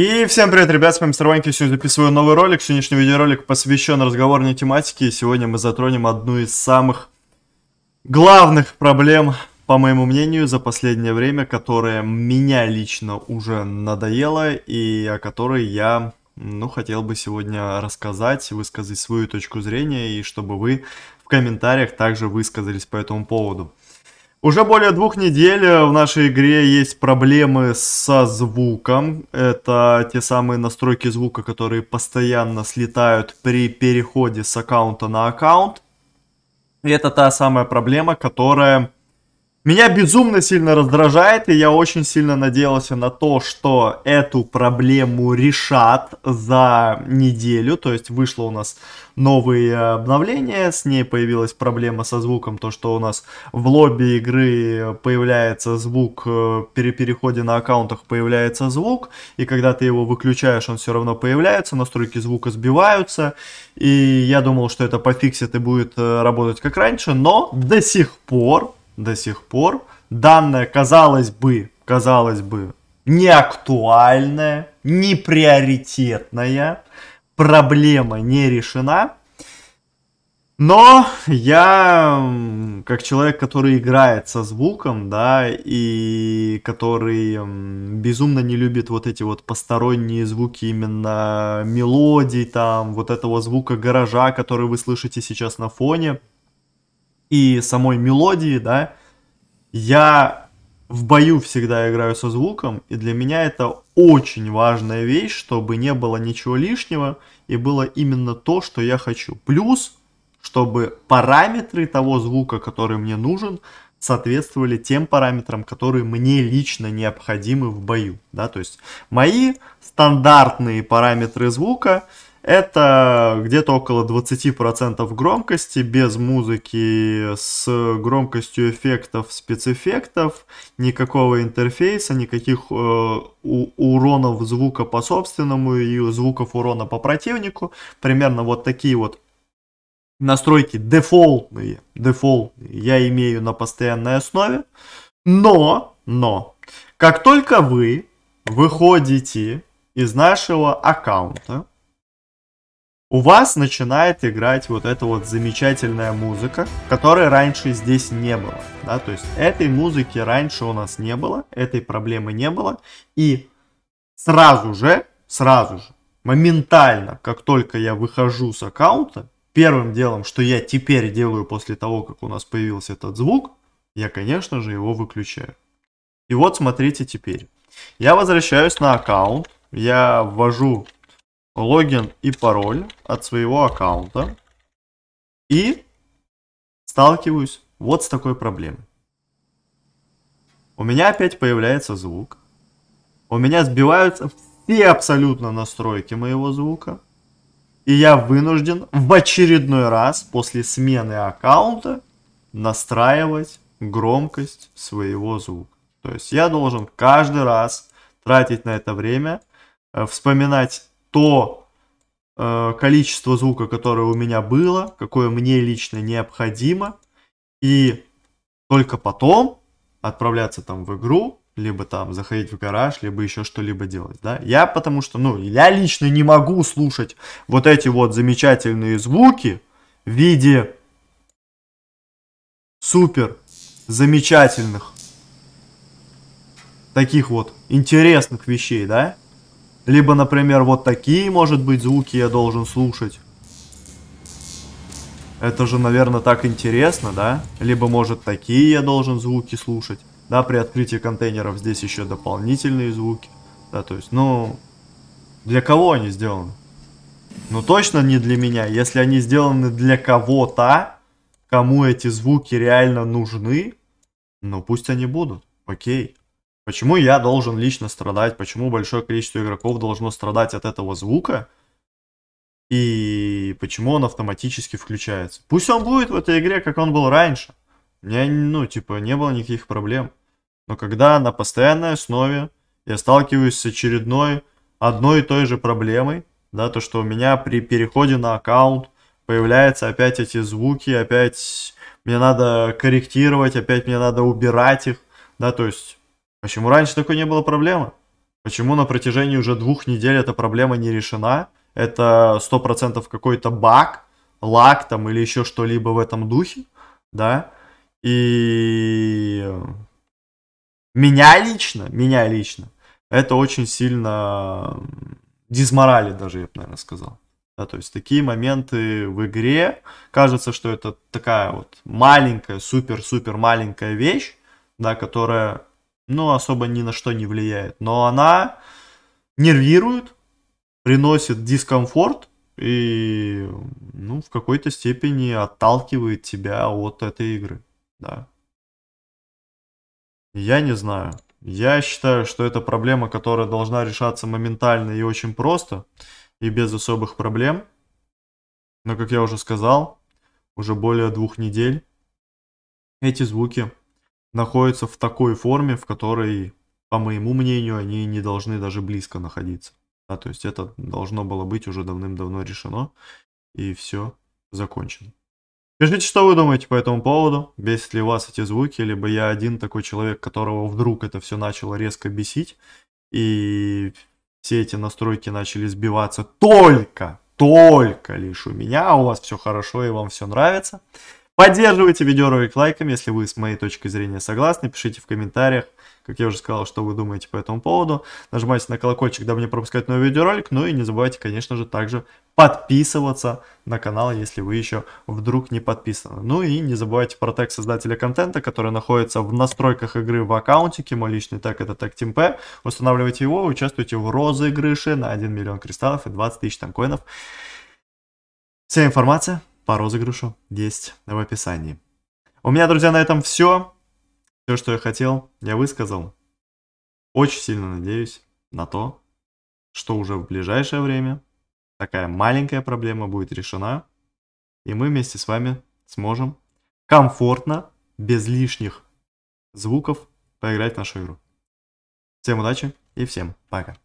И всем привет, ребят, с вами Сорваньки, сегодня записываю новый ролик. Сегодняшний видеоролик посвящен разговорной тематике, и сегодня мы затронем одну из самых главных проблем, по моему мнению, за последнее время, которая меня лично уже надоела, и о которой я, ну, хотел бы сегодня рассказать, высказать свою точку зрения, и чтобы вы в комментариях также высказались по этому поводу. Уже более двух недель э, в нашей игре есть проблемы со звуком. Это те самые настройки звука, которые постоянно слетают при переходе с аккаунта на аккаунт. И это та самая проблема, которая меня безумно сильно раздражает, и я очень сильно надеялся на то, что эту проблему решат за неделю. То есть вышло у нас новые обновления, с ней появилась проблема со звуком, то что у нас в лобби игры появляется звук, э, при переходе на аккаунтах появляется звук, и когда ты его выключаешь, он все равно появляется, настройки звука сбиваются, и я думал, что это пофиксит и будет э, работать как раньше, но до сих пор до сих пор данное, казалось бы, казалось бы, не не неприоритетная, проблема не решена. Но я, как человек, который играет со звуком, да, и который безумно не любит вот эти вот посторонние звуки именно мелодий, там, вот этого звука гаража, который вы слышите сейчас на фоне, и самой мелодии, да, я в бою всегда играю со звуком, и для меня это очень важная вещь, чтобы не было ничего лишнего, и было именно то, что я хочу. Плюс, чтобы параметры того звука, который мне нужен, соответствовали тем параметрам, которые мне лично необходимы в бою. Да? То есть мои стандартные параметры звука – это где-то около 20% громкости, без музыки, с громкостью эффектов, спецэффектов, никакого интерфейса, никаких э, у, уронов звука по собственному и звуков урона по противнику. Примерно вот такие вот настройки дефолтные, дефолтные я имею на постоянной основе. Но, но, как только вы выходите из нашего аккаунта, у вас начинает играть вот эта вот замечательная музыка, которой раньше здесь не было. Да? То есть этой музыки раньше у нас не было, этой проблемы не было. И сразу же, сразу же, моментально, как только я выхожу с аккаунта, первым делом, что я теперь делаю после того, как у нас появился этот звук, я, конечно же, его выключаю. И вот смотрите теперь. Я возвращаюсь на аккаунт, я ввожу логин и пароль от своего аккаунта и сталкиваюсь вот с такой проблемой. У меня опять появляется звук. У меня сбиваются все абсолютно настройки моего звука. И я вынужден в очередной раз после смены аккаунта настраивать громкость своего звука. То есть я должен каждый раз тратить на это время, э, вспоминать то э, количество звука, которое у меня было, какое мне лично необходимо, и только потом отправляться там в игру, либо там заходить в гараж, либо еще что-либо делать, да. Я потому что, ну, я лично не могу слушать вот эти вот замечательные звуки в виде супер замечательных таких вот интересных вещей, да. Либо, например, вот такие, может быть, звуки я должен слушать. Это же, наверное, так интересно, да? Либо, может, такие я должен звуки слушать. Да, при открытии контейнеров здесь еще дополнительные звуки. Да, то есть, ну, для кого они сделаны? Ну, точно не для меня. Если они сделаны для кого-то, кому эти звуки реально нужны, ну, пусть они будут. Окей. Почему я должен лично страдать? Почему большое количество игроков должно страдать от этого звука? И почему он автоматически включается? Пусть он будет в этой игре, как он был раньше. У меня, ну, типа, не было никаких проблем. Но когда на постоянной основе я сталкиваюсь с очередной одной и той же проблемой, да, то, что у меня при переходе на аккаунт появляются опять эти звуки, опять мне надо корректировать, опять мне надо убирать их, да, то есть Почему раньше такой не было проблемы? Почему на протяжении уже двух недель эта проблема не решена? Это 100% какой-то баг, лак там или еще что-либо в этом духе, да? И меня лично, меня лично, это очень сильно дизморали даже, я бы, наверное, сказал. Да, то есть такие моменты в игре, кажется, что это такая вот маленькая, супер-супер маленькая вещь, да, которая ну, особо ни на что не влияет. Но она нервирует, приносит дискомфорт и, ну, в какой-то степени отталкивает тебя от этой игры, да. Я не знаю. Я считаю, что это проблема, которая должна решаться моментально и очень просто, и без особых проблем. Но, как я уже сказал, уже более двух недель эти звуки находятся в такой форме, в которой, по моему мнению, они не должны даже близко находиться. Да, то есть это должно было быть уже давным-давно решено, и все закончено. Пишите, что вы думаете по этому поводу, бесит ли вас эти звуки, либо я один такой человек, которого вдруг это все начало резко бесить, и все эти настройки начали сбиваться только, только лишь у меня, у вас все хорошо и вам все нравится. Поддерживайте видеоролик лайком, если вы с моей точки зрения согласны. Пишите в комментариях, как я уже сказал, что вы думаете по этому поводу. Нажимайте на колокольчик, дабы не пропускать новый видеоролик. Ну и не забывайте, конечно же, также подписываться на канал, если вы еще вдруг не подписаны. Ну и не забывайте про тег создателя контента, который находится в настройках игры в аккаунтике. Мой личный тег это тег TeamP. Устанавливайте его, участвуйте в розыгрыше на 1 миллион кристаллов и 20 тысяч танкоинов. Вся информация по розыгрышу есть в описании. У меня, друзья, на этом все. Все, что я хотел, я высказал. Очень сильно надеюсь на то, что уже в ближайшее время такая маленькая проблема будет решена, и мы вместе с вами сможем комфортно, без лишних звуков поиграть в нашу игру. Всем удачи и всем пока.